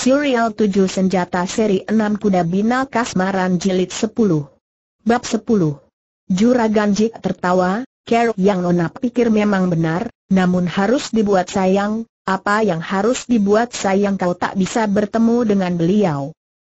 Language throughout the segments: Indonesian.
Serial 7 Senjata Seri 6 Kuda Bina Kasmaran Jilid 10 Bab 10 Juragan Jik tertawa, keruk yang Nona pikir memang benar, namun harus dibuat sayang, apa yang harus dibuat sayang kau tak bisa bertemu dengan beliau.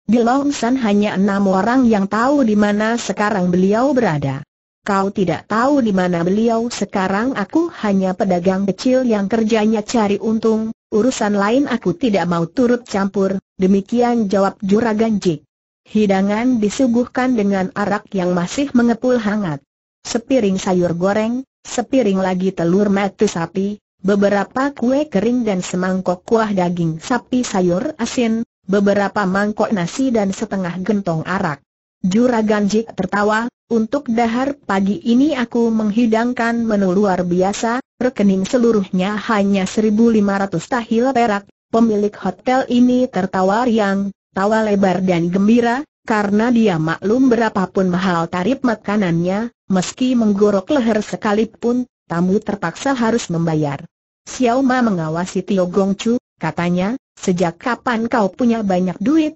Di Longsan hanya enam orang yang tahu di mana sekarang beliau berada. Kau tidak tahu di mana beliau sekarang aku hanya pedagang kecil yang kerjanya cari untung, urusan lain aku tidak mau turut campur, demikian jawab Juragan Jik. Hidangan disuguhkan dengan arak yang masih mengepul hangat. Sepiring sayur goreng, sepiring lagi telur mati sapi, beberapa kue kering dan semangkok kuah daging sapi sayur asin, beberapa mangkok nasi dan setengah gentong arak. Juragan Jik tertawa, untuk dahar pagi ini aku menghidangkan menu luar biasa, rekening seluruhnya hanya 1.500 tahil perak, pemilik hotel ini tertawa riang, tawa lebar dan gembira, karena dia maklum berapapun mahal tarif makanannya, meski menggorok leher sekalipun, tamu terpaksa harus membayar. Xiao Ma mengawasi Tio Gongcu, katanya, sejak kapan kau punya banyak duit?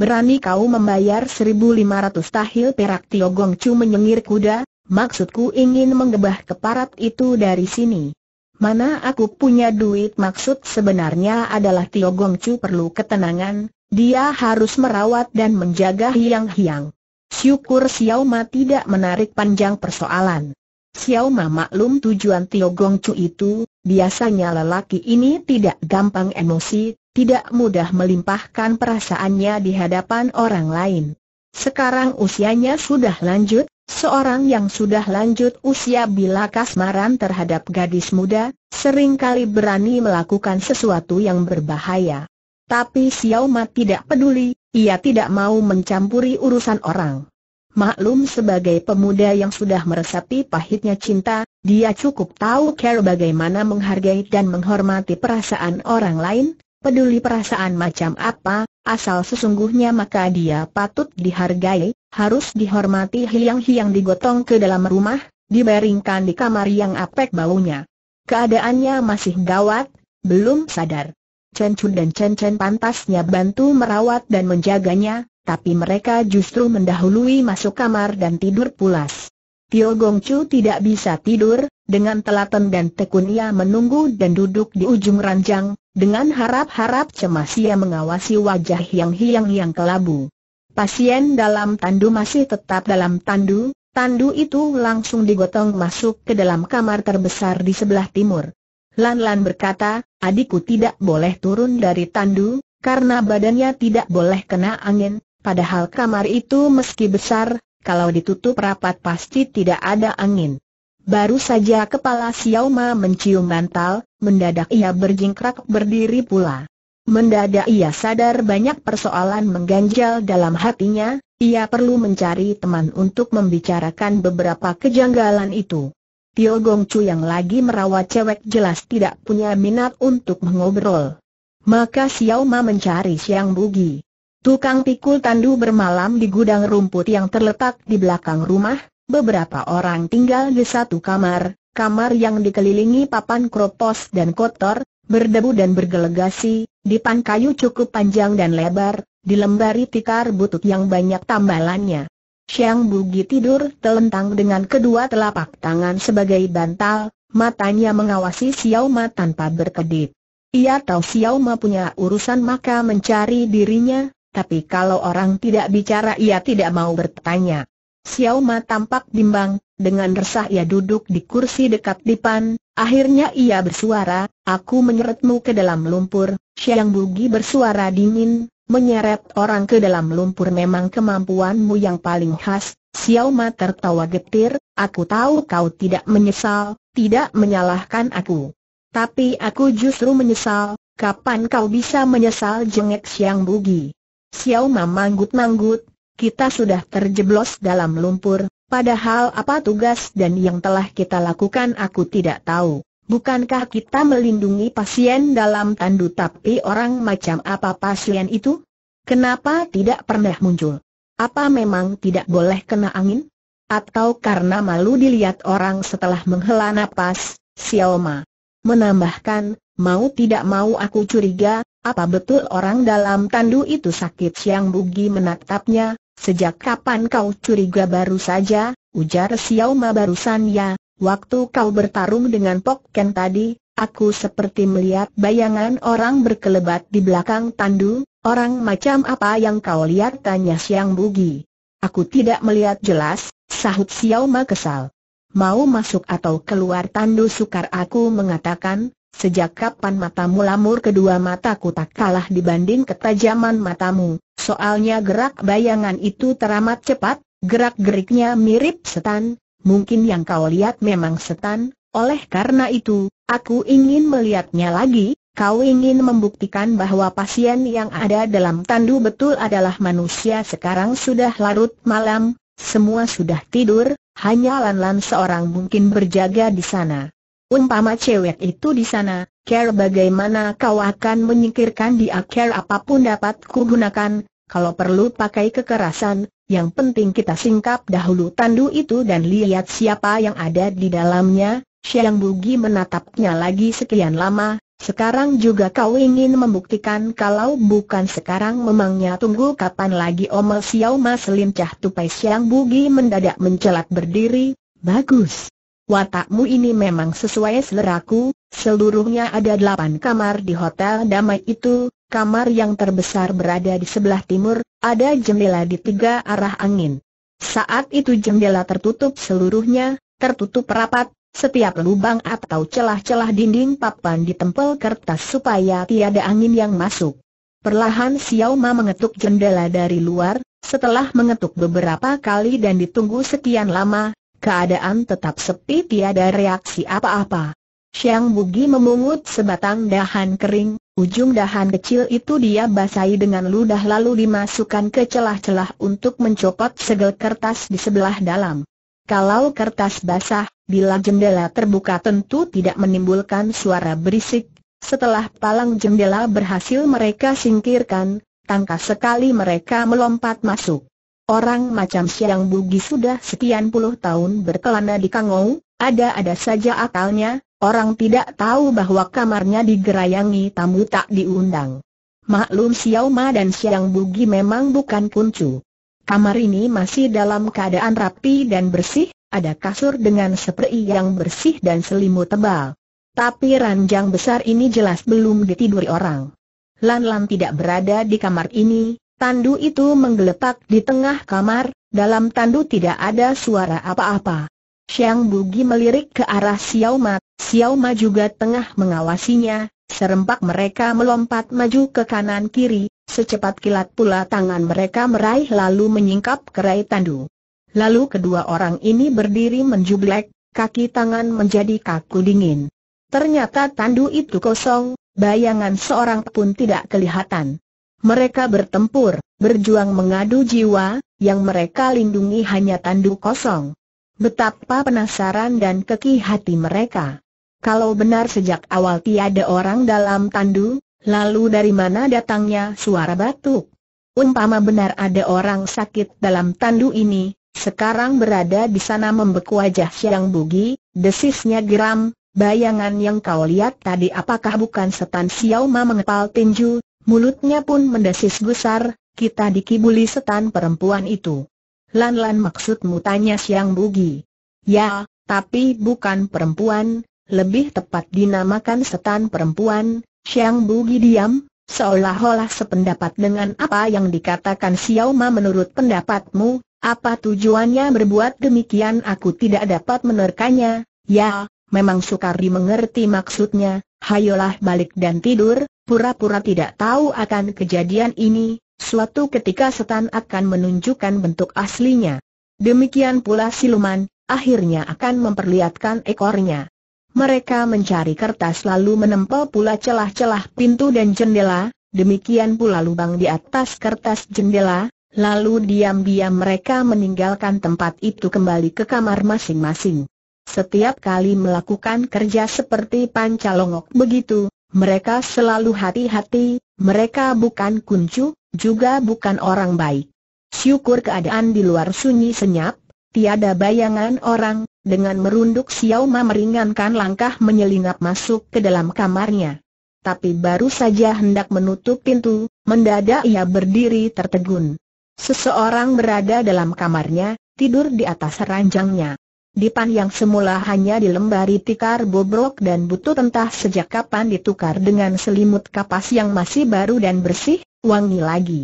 Berani kau membayar 1500 tahil perak Tio Gong Chu menyengir kuda, maksudku ingin menggebah keparat itu dari sini. Mana aku punya duit maksud sebenarnya adalah Tio Gong Chu perlu ketenangan, dia harus merawat dan menjaga hiang-hiang. Syukur Xiao Ma tidak menarik panjang persoalan. Xiao Ma maklum tujuan Tio Gong Chu itu, biasanya lelaki ini tidak gampang emosi, tidak mudah melimpahkan perasaannya di hadapan orang lain. Sekarang usianya sudah lanjut, seorang yang sudah lanjut usia bila kasmaran terhadap gadis muda, seringkali berani melakukan sesuatu yang berbahaya. Tapi Xiao Ma tidak peduli, ia tidak mau mencampuri urusan orang. Maklum sebagai pemuda yang sudah meresapi pahitnya cinta, dia cukup tahu care bagaimana menghargai dan menghormati perasaan orang lain, Peduli perasaan macam apa, asal sesungguhnya maka dia patut dihargai, harus dihormati hiang-hiang digotong ke dalam rumah, dibaringkan di kamar yang apek baunya. Keadaannya masih gawat, belum sadar. Chen Chun dan Chen Chen pantasnya bantu merawat dan menjaganya, tapi mereka justru mendahului masuk kamar dan tidur pulas. Tio Gong Chu tidak bisa tidur, dengan telaten dan tekun ia menunggu dan duduk di ujung ranjang, dengan harap-harap cemas ia mengawasi wajah hiang-hiang yang kelabu. Pasien dalam tandu masih tetap dalam tandu, tandu itu langsung digotong masuk ke dalam kamar terbesar di sebelah timur. Lan-Lan berkata, adikku tidak boleh turun dari tandu, karena badannya tidak boleh kena angin, padahal kamar itu meski besar, kalau ditutup rapat pasti tidak ada angin. Baru saja kepala Xiao Ma mencium bantal, mendadak ia berjingkrak berdiri pula. Mendadak ia sadar banyak persoalan mengganjal dalam hatinya, ia perlu mencari teman untuk membicarakan beberapa kejanggalan itu. Tio Gong Chu yang lagi merawat cewek jelas tidak punya minat untuk mengobrol. Maka Xiao Ma mencari Xiang Bugi. Tukang pikul tandu bermalam di gudang rumput yang terletak di belakang rumah, beberapa orang tinggal di satu kamar, kamar yang dikelilingi papan kropos dan kotor, berdebu dan bergelegasi, pan kayu cukup panjang dan lebar, dilembari tikar butut yang banyak tambalannya. Siang Bugi tidur telentang dengan kedua telapak tangan sebagai bantal, matanya mengawasi Xiao Ma tanpa berkedip. Ia tahu Xiao Ma punya urusan maka mencari dirinya, tapi kalau orang tidak bicara ia tidak mau bertanya. Xiao Ma tampak bimbang, dengan resah ia duduk di kursi dekat dipan, akhirnya ia bersuara, aku menyeretmu ke dalam lumpur, Xiang Bugi bersuara dingin, menyeret orang ke dalam lumpur memang kemampuanmu yang paling khas, Xiao Ma tertawa getir, aku tahu kau tidak menyesal, tidak menyalahkan aku. Tapi aku justru menyesal, kapan kau bisa menyesal jengek Xiang Bugi? Xiao Ma manggut-manggut, kita sudah terjeblos dalam lumpur, padahal apa tugas dan yang telah kita lakukan aku tidak tahu. Bukankah kita melindungi pasien dalam tandu tapi orang macam apa pasien itu? Kenapa tidak pernah muncul? Apa memang tidak boleh kena angin? Atau karena malu dilihat orang setelah menghela napas, Xiaoma? Menambahkan, mau tidak mau aku curiga, apa betul orang dalam tandu itu sakit Siang Bugi menatapnya, sejak kapan kau curiga baru saja, ujar Xiao Ma barusan ya, waktu kau bertarung dengan Pok Ken tadi, aku seperti melihat bayangan orang berkelebat di belakang tandu, orang macam apa yang kau lihat tanya Siang Bugi. Aku tidak melihat jelas, sahut Xiao Ma kesal. Mau masuk atau keluar tandu sukar aku mengatakan, Sejak kapan matamu lamur kedua mataku tak kalah dibanding ketajaman matamu, soalnya gerak bayangan itu teramat cepat, gerak-geriknya mirip setan, mungkin yang kau lihat memang setan, oleh karena itu, aku ingin melihatnya lagi, kau ingin membuktikan bahwa pasien yang ada dalam tandu betul adalah manusia sekarang sudah larut malam, semua sudah tidur, hanya Lan Lan seorang mungkin berjaga di sana. Umpama cewek itu di sana, care bagaimana kau akan menyingkirkan dia care apapun dapat kugunakan, kalau perlu pakai kekerasan, yang penting kita singkap dahulu tandu itu dan lihat siapa yang ada di dalamnya. Siang Bugi menatapnya lagi sekian lama, sekarang juga kau ingin membuktikan kalau bukan sekarang memangnya tunggu kapan lagi Omel Xiao Maslim Cah Tupai Siang Bugi mendadak mencelat berdiri, bagus. Watakmu ini memang sesuai seleraku, seluruhnya ada delapan kamar di hotel damai itu, kamar yang terbesar berada di sebelah timur, ada jendela di tiga arah angin. Saat itu jendela tertutup seluruhnya, tertutup rapat, setiap lubang atau celah-celah dinding papan ditempel kertas supaya tiada angin yang masuk. Perlahan Xiao Ma mengetuk jendela dari luar, setelah mengetuk beberapa kali dan ditunggu sekian lama, Keadaan tetap sepi tiada reaksi apa-apa. Xiang Bugi memungut sebatang dahan kering, ujung dahan kecil itu dia basahi dengan ludah lalu dimasukkan ke celah-celah untuk mencopot segel kertas di sebelah dalam. Kalau kertas basah, bila jendela terbuka tentu tidak menimbulkan suara berisik. Setelah palang jendela berhasil mereka singkirkan, tangkas sekali mereka melompat masuk. Orang macam Siang Bugi sudah sekian puluh tahun berkelana di Kangou, ada-ada saja akalnya, orang tidak tahu bahwa kamarnya digerayangi tamu tak diundang. Maklum Xiao Ma dan Siang Bugi memang bukan kuncu. Kamar ini masih dalam keadaan rapi dan bersih, ada kasur dengan seprei yang bersih dan selimut tebal. Tapi ranjang besar ini jelas belum ditiduri orang. Lan Lan tidak berada di kamar ini, Tandu itu menggeletak di tengah kamar, dalam tandu tidak ada suara apa-apa. Xiang Bugi melirik ke arah Xiao Ma, Xiao Ma juga tengah mengawasinya, serempak mereka melompat maju ke kanan kiri, secepat kilat pula tangan mereka meraih lalu menyingkap kerai tandu. Lalu kedua orang ini berdiri menjublek, kaki tangan menjadi kaku dingin. Ternyata tandu itu kosong, bayangan seorang pun tidak kelihatan. Mereka bertempur, berjuang mengadu jiwa, yang mereka lindungi hanya tandu kosong. Betapa penasaran dan keki hati mereka. Kalau benar sejak awal tiada orang dalam tandu, lalu dari mana datangnya suara batuk? Umpama benar ada orang sakit dalam tandu ini, sekarang berada di sana membeku wajah Siang Bugi, desisnya geram, bayangan yang kau lihat tadi apakah bukan setan Xiao Ma mengepal tinju, Mulutnya pun mendesis gusar, kita dikibuli setan perempuan itu. Lan-lan maksudmu tanya Siang Bugi. Ya, tapi bukan perempuan, lebih tepat dinamakan setan perempuan, Siang Bugi diam, seolah-olah sependapat dengan apa yang dikatakan Xiao Ma menurut pendapatmu, apa tujuannya berbuat demikian aku tidak dapat menerkanya, ya, memang sukar dimengerti maksudnya, hayolah balik dan tidur, pura-pura tidak tahu akan kejadian ini, suatu ketika setan akan menunjukkan bentuk aslinya. Demikian pula siluman, akhirnya akan memperlihatkan ekornya. Mereka mencari kertas lalu menempel pula celah-celah pintu dan jendela, demikian pula lubang di atas kertas jendela, lalu diam-diam mereka meninggalkan tempat itu kembali ke kamar masing-masing. Setiap kali melakukan kerja seperti pancalongok begitu, mereka selalu hati-hati, mereka bukan kuncu, juga bukan orang baik. Syukur keadaan di luar sunyi senyap, tiada bayangan orang, dengan merunduk Xiao Ma meringankan langkah menyelinap masuk ke dalam kamarnya. Tapi baru saja hendak menutup pintu, mendadak ia berdiri tertegun. Seseorang berada dalam kamarnya, tidur di atas ranjangnya. Dipan yang semula hanya dilembari tikar bobrok dan butuh entah sejak kapan ditukar dengan selimut kapas yang masih baru dan bersih, wangi lagi.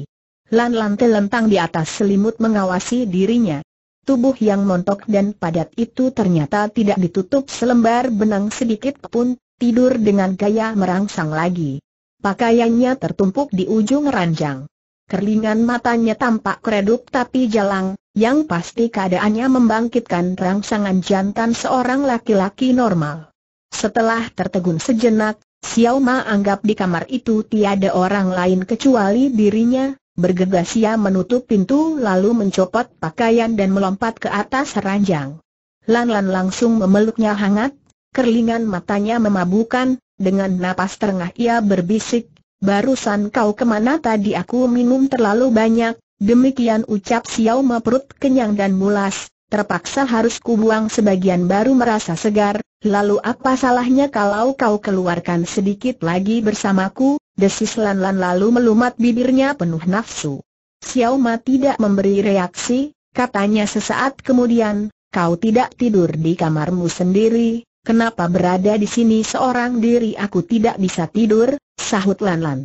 Lan-lan telentang di atas selimut mengawasi dirinya. Tubuh yang montok dan padat itu ternyata tidak ditutup selembar benang sedikit pun, tidur dengan gaya merangsang lagi. Pakaiannya tertumpuk di ujung ranjang. Kerlingan matanya tampak redup tapi jalang, yang pasti keadaannya membangkitkan rangsangan jantan seorang laki-laki normal. Setelah tertegun sejenak, Xiao Ma anggap di kamar itu tiada orang lain kecuali dirinya, bergegas ia menutup pintu lalu mencopot pakaian dan melompat ke atas ranjang. Lan-lan langsung memeluknya hangat, kerlingan matanya memabukan, dengan napas terengah ia berbisik, barusan kau kemana tadi aku minum terlalu banyak, demikian ucap Xiao Ma perut kenyang dan mulas, terpaksa harus kubuang sebagian baru merasa segar, lalu apa salahnya kalau kau keluarkan sedikit lagi bersamaku, desis Lan Lan lalu melumat bibirnya penuh nafsu. Xiao Ma tidak memberi reaksi, katanya sesaat kemudian, kau tidak tidur di kamarmu sendiri, Kenapa berada di sini seorang diri aku tidak bisa tidur, sahut Lan Lan.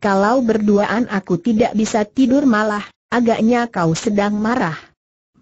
Kalau berduaan aku tidak bisa tidur malah, agaknya kau sedang marah.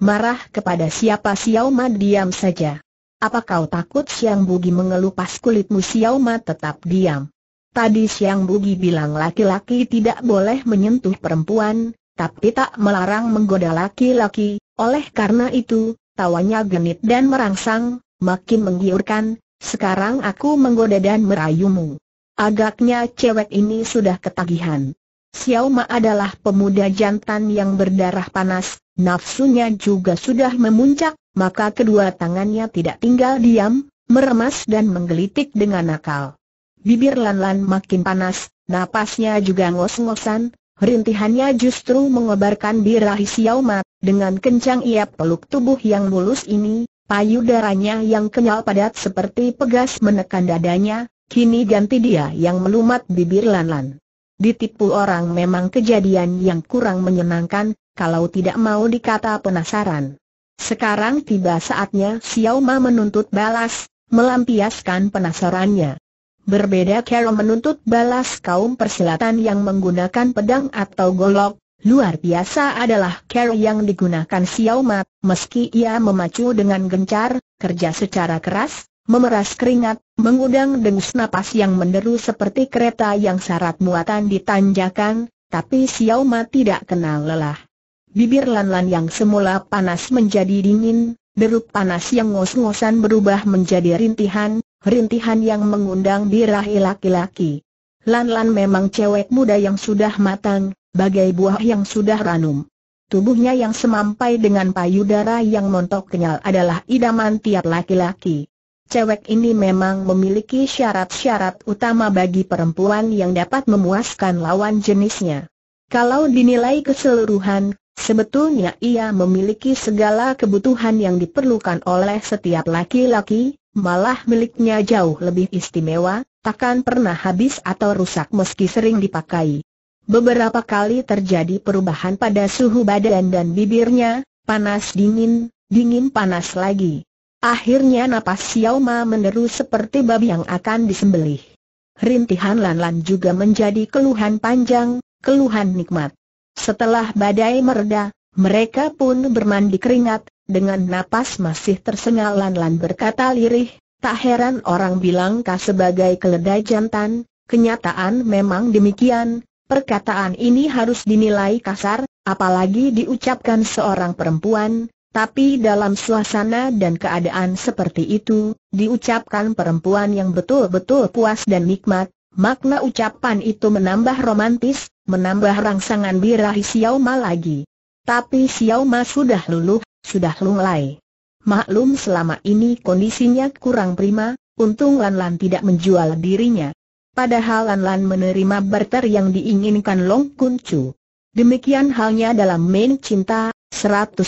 Marah kepada siapa Xiao Ma diam saja. Apa kau takut Siang Bugi mengelupas kulitmu Xiao Ma tetap diam. Tadi Siang Bugi bilang laki-laki tidak boleh menyentuh perempuan, tapi tak melarang menggoda laki-laki, oleh karena itu, tawanya genit dan merangsang, makin menggiurkan, sekarang aku menggoda dan merayumu. Agaknya cewek ini sudah ketagihan. Xiao Ma adalah pemuda jantan yang berdarah panas, nafsunya juga sudah memuncak, maka kedua tangannya tidak tinggal diam, meremas dan menggelitik dengan nakal. Bibir Lan-Lan makin panas, napasnya juga ngos-ngosan, rintihannya justru mengobarkan birahi Xiao Ma, dengan kencang ia peluk tubuh yang mulus ini, Payudaranya yang kenyal padat seperti pegas menekan dadanya, kini ganti dia yang melumat bibir Lanlan. Ditipu orang memang kejadian yang kurang menyenangkan, kalau tidak mau dikata penasaran. Sekarang tiba saatnya Xiao Ma menuntut balas, melampiaskan penasarannya. Berbeda Carol menuntut balas kaum persilatan yang menggunakan pedang atau golok, Luar biasa adalah care yang digunakan Xiao Mat, meski ia memacu dengan gencar, kerja secara keras, memeras keringat, mengundang dengus napas yang menderu seperti kereta yang syarat muatan ditanjakan, tapi Xiao Mat tidak kenal lelah. Bibir Lan -lan yang semula panas menjadi dingin, deru panas yang ngos-ngosan berubah menjadi rintihan, rintihan yang mengundang birahi laki-laki. Lan Lan memang cewek muda yang sudah matang, bagai buah yang sudah ranum. Tubuhnya yang semampai dengan payudara yang montok kenyal adalah idaman tiap laki-laki. Cewek ini memang memiliki syarat-syarat utama bagi perempuan yang dapat memuaskan lawan jenisnya. Kalau dinilai keseluruhan, sebetulnya ia memiliki segala kebutuhan yang diperlukan oleh setiap laki-laki, malah miliknya jauh lebih istimewa, takkan pernah habis atau rusak meski sering dipakai. Beberapa kali terjadi perubahan pada suhu badan dan bibirnya, panas dingin, dingin panas lagi. Akhirnya napas Xiao Ma seperti babi yang akan disembelih. Rintihan Lan Lan juga menjadi keluhan panjang, keluhan nikmat. Setelah badai mereda, mereka pun bermandi keringat, dengan napas masih tersengal Lan Lan berkata lirih, tak heran orang bilang kau sebagai keledai jantan, kenyataan memang demikian, Perkataan ini harus dinilai kasar, apalagi diucapkan seorang perempuan, tapi dalam suasana dan keadaan seperti itu, diucapkan perempuan yang betul-betul puas dan nikmat, makna ucapan itu menambah romantis, menambah rangsangan birahi Xiao Ma lagi. Tapi Xiao Ma sudah luluh, sudah lunglai. Maklum selama ini kondisinya kurang prima, untung Lan Lan tidak menjual dirinya. Padahal Lan Lan menerima barter yang diinginkan Long Kun Chu. Demikian halnya dalam main cinta, 100%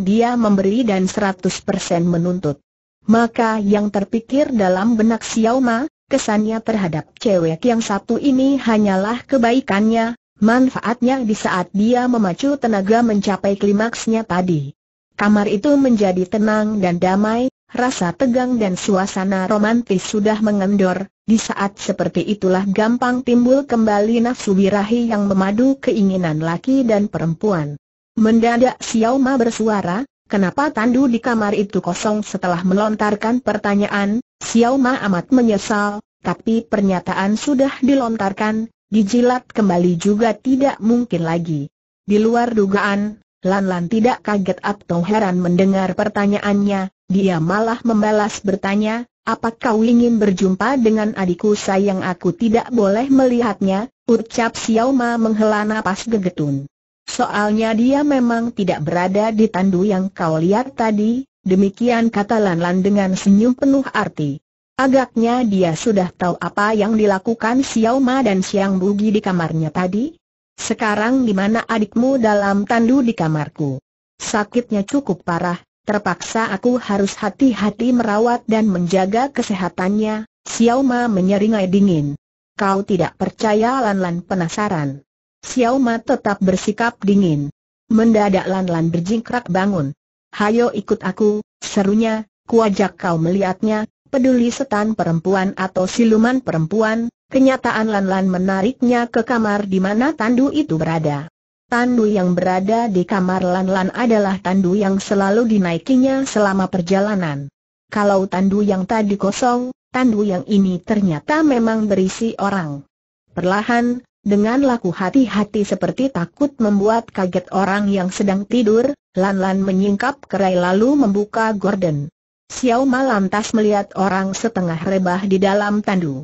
dia memberi dan 100% menuntut. Maka yang terpikir dalam benak Xiao Ma, kesannya terhadap cewek yang satu ini hanyalah kebaikannya, manfaatnya di saat dia memacu tenaga mencapai klimaksnya tadi. Kamar itu menjadi tenang dan damai, Rasa tegang dan suasana romantis sudah mengendor, di saat seperti itulah gampang timbul kembali nafsu birahi yang memadu keinginan laki dan perempuan. Mendadak Xiao Ma bersuara, kenapa tandu di kamar itu kosong setelah melontarkan pertanyaan, Xiao Ma amat menyesal, tapi pernyataan sudah dilontarkan, dijilat kembali juga tidak mungkin lagi. Di luar dugaan, Lan Lan tidak kaget atau heran mendengar pertanyaannya, dia malah membalas bertanya, apakah kau ingin berjumpa dengan adikku sayang aku tidak boleh melihatnya, ucap Xiao Ma menghela napas gegetun. Soalnya dia memang tidak berada di tandu yang kau lihat tadi, demikian kata Lan Lan dengan senyum penuh arti. Agaknya dia sudah tahu apa yang dilakukan Xiao Ma dan Siang Bugi di kamarnya tadi. Sekarang di mana adikmu dalam tandu di kamarku? Sakitnya cukup parah, Terpaksa aku harus hati-hati merawat dan menjaga kesehatannya, Xiao menyeringai dingin. Kau tidak percaya Lan Lan penasaran. Xiao tetap bersikap dingin. Mendadak Lan Lan berjingkrak bangun. Hayo ikut aku, serunya, kuajak kau melihatnya, peduli setan perempuan atau siluman perempuan, kenyataan Lan Lan menariknya ke kamar di mana tandu itu berada. Tandu yang berada di kamar Lan-Lan adalah tandu yang selalu dinaikinya selama perjalanan. Kalau tandu yang tadi kosong, tandu yang ini ternyata memang berisi orang. Perlahan, dengan laku hati-hati seperti takut membuat kaget orang yang sedang tidur, Lan-Lan menyingkap kerai lalu membuka gorden. Xiao Ma lantas melihat orang setengah rebah di dalam tandu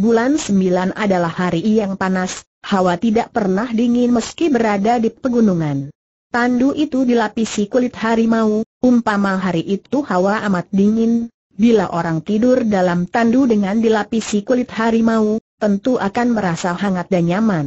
bulan sembilan adalah hari yang panas, hawa tidak pernah dingin meski berada di pegunungan. Tandu itu dilapisi kulit harimau, umpama hari itu hawa amat dingin, bila orang tidur dalam tandu dengan dilapisi kulit harimau, tentu akan merasa hangat dan nyaman.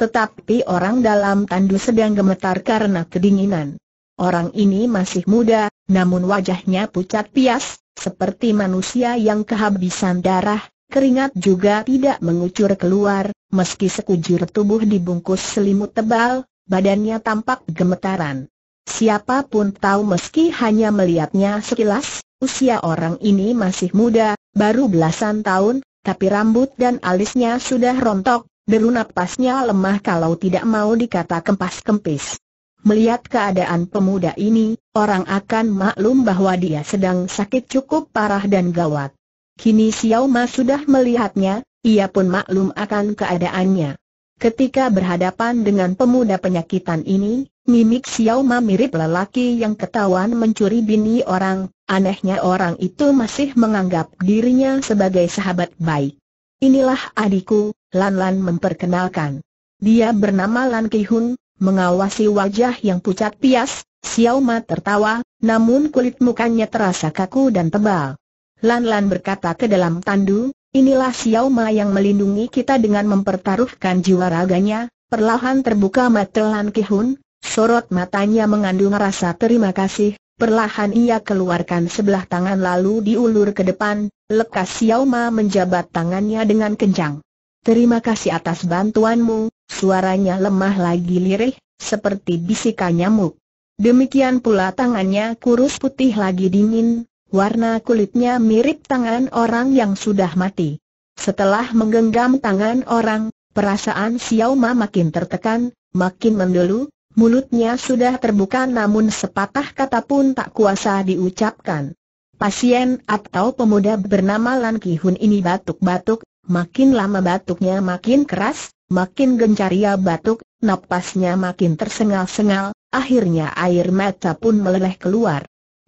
Tetapi orang dalam tandu sedang gemetar karena kedinginan. Orang ini masih muda, namun wajahnya pucat pias, seperti manusia yang kehabisan darah, keringat juga tidak mengucur keluar, meski sekujur tubuh dibungkus selimut tebal, badannya tampak gemetaran. Siapapun tahu meski hanya melihatnya sekilas, usia orang ini masih muda, baru belasan tahun, tapi rambut dan alisnya sudah rontok, deru napasnya lemah kalau tidak mau dikata kempas-kempis. Melihat keadaan pemuda ini, orang akan maklum bahwa dia sedang sakit cukup parah dan gawat. Kini Xiao Ma sudah melihatnya, ia pun maklum akan keadaannya. Ketika berhadapan dengan pemuda penyakitan ini, mimik Xiao Ma mirip lelaki yang ketahuan mencuri bini orang, anehnya orang itu masih menganggap dirinya sebagai sahabat baik. Inilah adikku, Lan Lan memperkenalkan. Dia bernama Lan Kihun, mengawasi wajah yang pucat pias, Xiao Ma tertawa, namun kulit mukanya terasa kaku dan tebal. Lan-Lan berkata ke dalam tandu, inilah Xiao Ma yang melindungi kita dengan mempertaruhkan jiwa raganya, perlahan terbuka mata Lan Kihun, sorot matanya mengandung rasa terima kasih, Perlahan ia keluarkan sebelah tangan lalu diulur ke depan, lekas Xiao Ma menjabat tangannya dengan kencang. Terima kasih atas bantuanmu, suaranya lemah lagi lirih, seperti bisikan nyamuk. Demikian pula tangannya kurus putih lagi dingin, Warna kulitnya mirip tangan orang yang sudah mati. Setelah menggenggam tangan orang, perasaan Xiao Ma makin tertekan, makin mendulu. mulutnya sudah terbuka namun sepatah kata pun tak kuasa diucapkan. Pasien atau pemuda bernama Lan Ki Hun ini batuk-batuk, makin lama batuknya makin keras, makin gencar ia batuk, napasnya makin tersengal-sengal, akhirnya air mata pun meleleh keluar.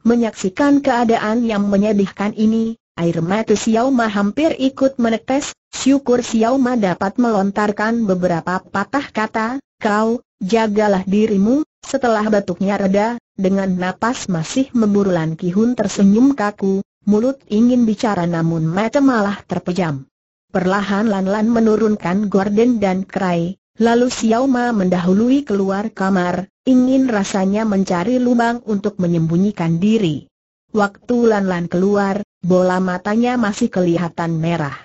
Menyaksikan keadaan yang menyedihkan ini, air mata Xiao Ma hampir ikut menetes, syukur Xiao Ma dapat melontarkan beberapa patah kata, kau, jagalah dirimu, setelah batuknya reda, dengan napas masih memburu Lan Kihun tersenyum kaku, mulut ingin bicara namun mata malah terpejam. Perlahan Lan Lan menurunkan gorden dan kerai, lalu Xiao Ma mendahului keluar kamar, ingin rasanya mencari lubang untuk menyembunyikan diri. Waktu Lan Lan keluar, bola matanya masih kelihatan merah.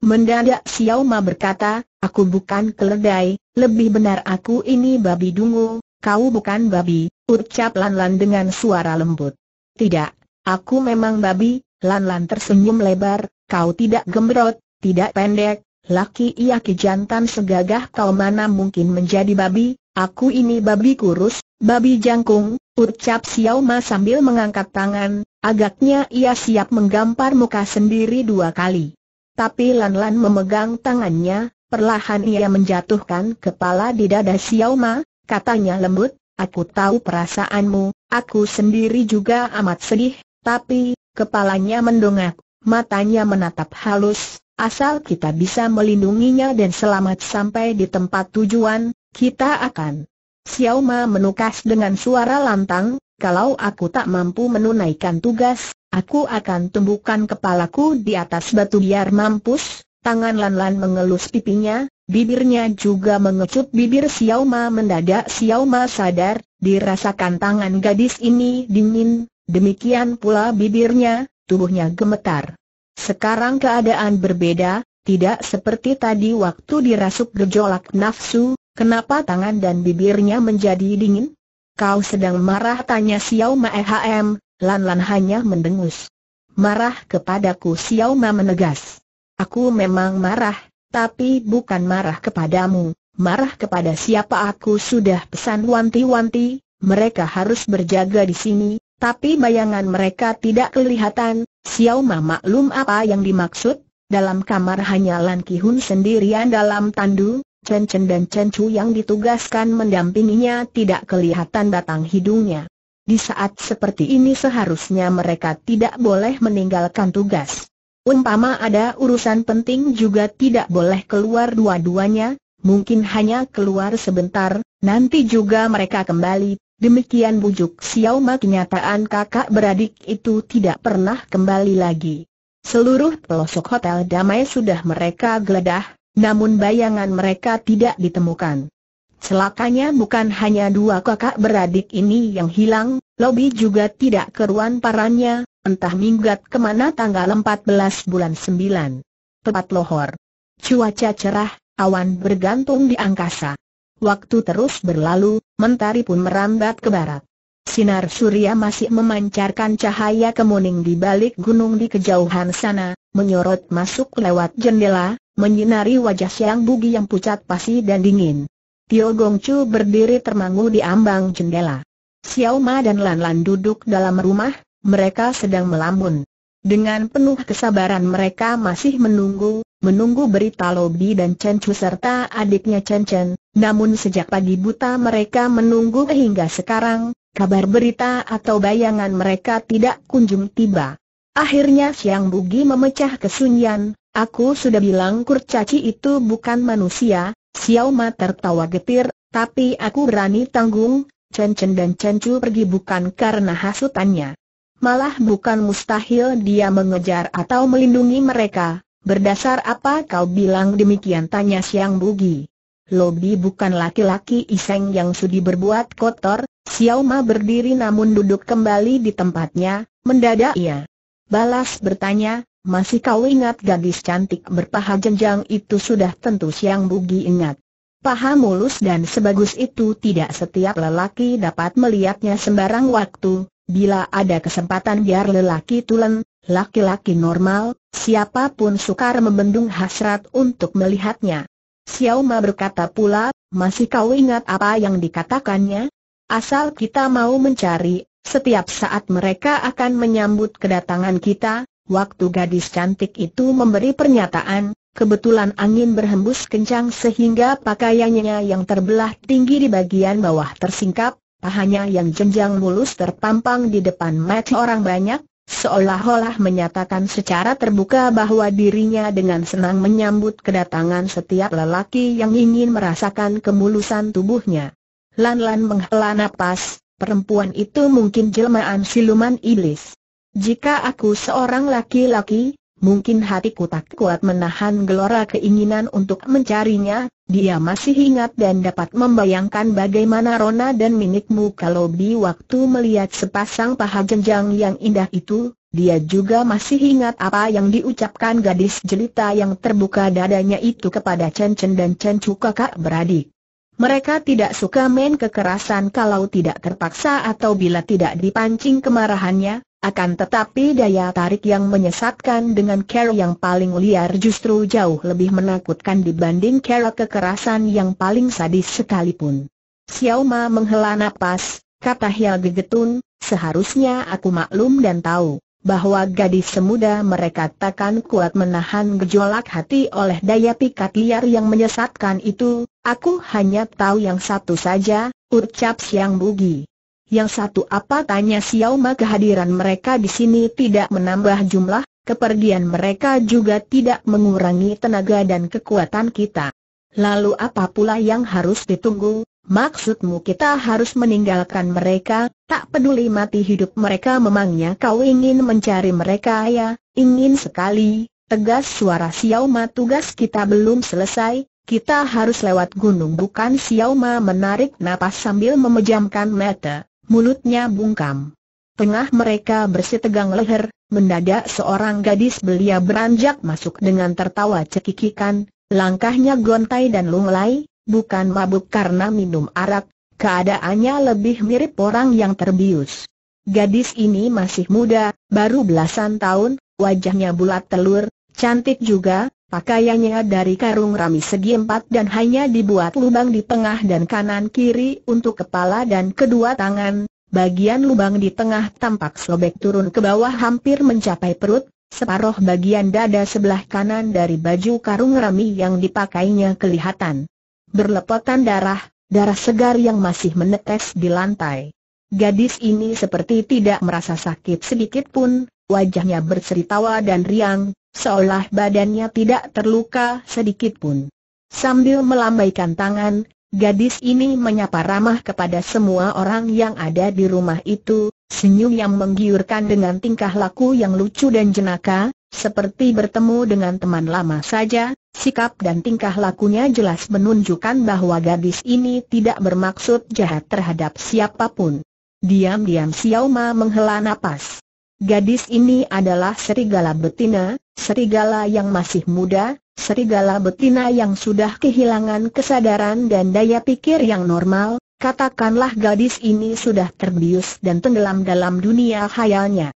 Mendadak Xiao Ma berkata, aku bukan keledai, lebih benar aku ini babi dungu, kau bukan babi, ucap Lan Lan dengan suara lembut. Tidak, aku memang babi, Lan Lan tersenyum lebar, kau tidak gembrot, tidak pendek, laki laki jantan segagah kau mana mungkin menjadi babi, Aku ini babi kurus, babi jangkung, ucap Xiao Ma sambil mengangkat tangan, agaknya ia siap menggampar muka sendiri dua kali. Tapi Lan-Lan memegang tangannya, perlahan ia menjatuhkan kepala di dada Xiao Ma, katanya lembut, aku tahu perasaanmu, aku sendiri juga amat sedih, tapi, kepalanya mendongak, matanya menatap halus, asal kita bisa melindunginya dan selamat sampai di tempat tujuan, kita akan. Xiaoma menukas dengan suara lantang, kalau aku tak mampu menunaikan tugas, aku akan tumbukan kepalaku di atas batu biar mampus, tangan Lan-Lan mengelus pipinya, bibirnya juga mengecup bibir Xiaoma mendadak Xiaoma sadar, dirasakan tangan gadis ini dingin, demikian pula bibirnya, tubuhnya gemetar. Sekarang keadaan berbeda, tidak seperti tadi waktu dirasuk gejolak nafsu, Kenapa tangan dan bibirnya menjadi dingin? Kau sedang marah tanya Xiao Ma Ehm, Lan Lan hanya mendengus. Marah kepadaku Xiao Ma menegas. Aku memang marah, tapi bukan marah kepadamu, marah kepada siapa aku sudah pesan wanti-wanti, mereka harus berjaga di sini, tapi bayangan mereka tidak kelihatan, Xiao Ma maklum apa yang dimaksud, dalam kamar hanya Lan Ki Hun sendirian dalam tandu, Chen Chen dan Chen Chu yang ditugaskan mendampinginya tidak kelihatan batang hidungnya. Di saat seperti ini seharusnya mereka tidak boleh meninggalkan tugas. Umpama ada urusan penting juga tidak boleh keluar dua-duanya, mungkin hanya keluar sebentar, nanti juga mereka kembali. Demikian bujuk Xiao Ma kenyataan kakak beradik itu tidak pernah kembali lagi. Seluruh pelosok hotel damai sudah mereka geledah, namun bayangan mereka tidak ditemukan. Celakanya bukan hanya dua kakak beradik ini yang hilang, Lobi juga tidak keruan parannya, entah minggat kemana tanggal 14 bulan 9. Tepat lohor. Cuaca cerah, awan bergantung di angkasa. Waktu terus berlalu, mentari pun merambat ke barat. Sinar surya masih memancarkan cahaya kemuning di balik gunung di kejauhan sana, menyorot masuk lewat jendela, menyinari wajah Siang Bugi yang pucat pasi dan dingin. Tio Gongcu berdiri termangu di ambang jendela. Xiao Ma dan Lan Lan duduk dalam rumah, mereka sedang melamun. Dengan penuh kesabaran mereka masih menunggu, menunggu berita Lobi dan Chen Chu serta adiknya Chen Chen, namun sejak pagi buta mereka menunggu hingga sekarang, kabar berita atau bayangan mereka tidak kunjung tiba. Akhirnya Siang Bugi memecah kesunyian, Aku sudah bilang kurcaci itu bukan manusia, Xiao Ma tertawa getir, tapi aku berani tanggung, Chen Chen dan Chen Chu pergi bukan karena hasutannya. Malah bukan mustahil dia mengejar atau melindungi mereka. Berdasar apa kau bilang demikian tanya Siang Bugi. Lobi bukan laki-laki iseng yang sudi berbuat kotor, Xiao Ma berdiri namun duduk kembali di tempatnya, mendadak ia. Balas bertanya, masih kau ingat gadis cantik berpaha jenjang itu sudah tentu siang bugi ingat. Paha mulus dan sebagus itu tidak setiap lelaki dapat melihatnya sembarang waktu, bila ada kesempatan biar lelaki tulen, laki-laki normal, siapapun sukar membendung hasrat untuk melihatnya. Xiaoma berkata pula, masih kau ingat apa yang dikatakannya? Asal kita mau mencari, setiap saat mereka akan menyambut kedatangan kita, Waktu gadis cantik itu memberi pernyataan, kebetulan angin berhembus kencang sehingga pakaiannya yang terbelah tinggi di bagian bawah tersingkap, pahanya yang jenjang mulus terpampang di depan mata orang banyak, seolah-olah menyatakan secara terbuka bahwa dirinya dengan senang menyambut kedatangan setiap lelaki yang ingin merasakan kemulusan tubuhnya. Lan-lan menghela napas, perempuan itu mungkin jelmaan siluman iblis. Jika aku seorang laki-laki, mungkin hatiku tak kuat menahan gelora keinginan untuk mencarinya, dia masih ingat dan dapat membayangkan bagaimana Rona dan minikmu kalau di waktu melihat sepasang paha jenjang yang indah itu, dia juga masih ingat apa yang diucapkan gadis jelita yang terbuka dadanya itu kepada Chen Chen dan Chen Chu kakak beradik. Mereka tidak suka main kekerasan kalau tidak terpaksa atau bila tidak dipancing kemarahannya, akan tetapi daya tarik yang menyesatkan dengan Carol yang paling liar justru jauh lebih menakutkan dibanding Carol kekerasan yang paling sadis sekalipun. Xiao Ma menghela nafas, kata Hia Gegetun, seharusnya aku maklum dan tahu bahwa gadis semuda mereka takkan kuat menahan gejolak hati oleh daya pikat liar yang menyesatkan itu, aku hanya tahu yang satu saja, ucap Siang Bugi. Yang satu apa tanya Xiao Ma kehadiran mereka di sini tidak menambah jumlah, kepergian mereka juga tidak mengurangi tenaga dan kekuatan kita. Lalu apa pula yang harus ditunggu? Maksudmu kita harus meninggalkan mereka, tak peduli mati hidup mereka memangnya kau ingin mencari mereka ya, ingin sekali, Tegas suara Xiaoma tugas kita belum selesai, kita harus lewat gunung bukan Xiaoma menarik napas sambil memejamkan mata mulutnya bungkam. Tengah mereka bersitegang leher, mendadak seorang gadis belia beranjak masuk dengan tertawa cekikikan, langkahnya gontai dan lunglai, bukan mabuk karena minum arak, keadaannya lebih mirip orang yang terbius. Gadis ini masih muda, baru belasan tahun, wajahnya bulat telur, cantik juga, Pakaiannya dari karung rami segi empat dan hanya dibuat lubang di tengah dan kanan kiri untuk kepala dan kedua tangan, bagian lubang di tengah tampak sobek turun ke bawah hampir mencapai perut, separuh bagian dada sebelah kanan dari baju karung rami yang dipakainya kelihatan. Berlepotan darah, darah segar yang masih menetes di lantai. Gadis ini seperti tidak merasa sakit sedikit pun, wajahnya berseri tawa dan riang, seolah badannya tidak terluka sedikit pun. Sambil melambaikan tangan, gadis ini menyapa ramah kepada semua orang yang ada di rumah itu, senyum yang menggiurkan dengan tingkah laku yang lucu dan jenaka, seperti bertemu dengan teman lama saja, sikap dan tingkah lakunya jelas menunjukkan bahwa gadis ini tidak bermaksud jahat terhadap siapapun. Diam-diam Xiao Ma menghela napas. Gadis ini adalah serigala betina, serigala yang masih muda, serigala betina yang sudah kehilangan kesadaran dan daya pikir yang normal, katakanlah gadis ini sudah terbius dan tenggelam dalam dunia khayalnya.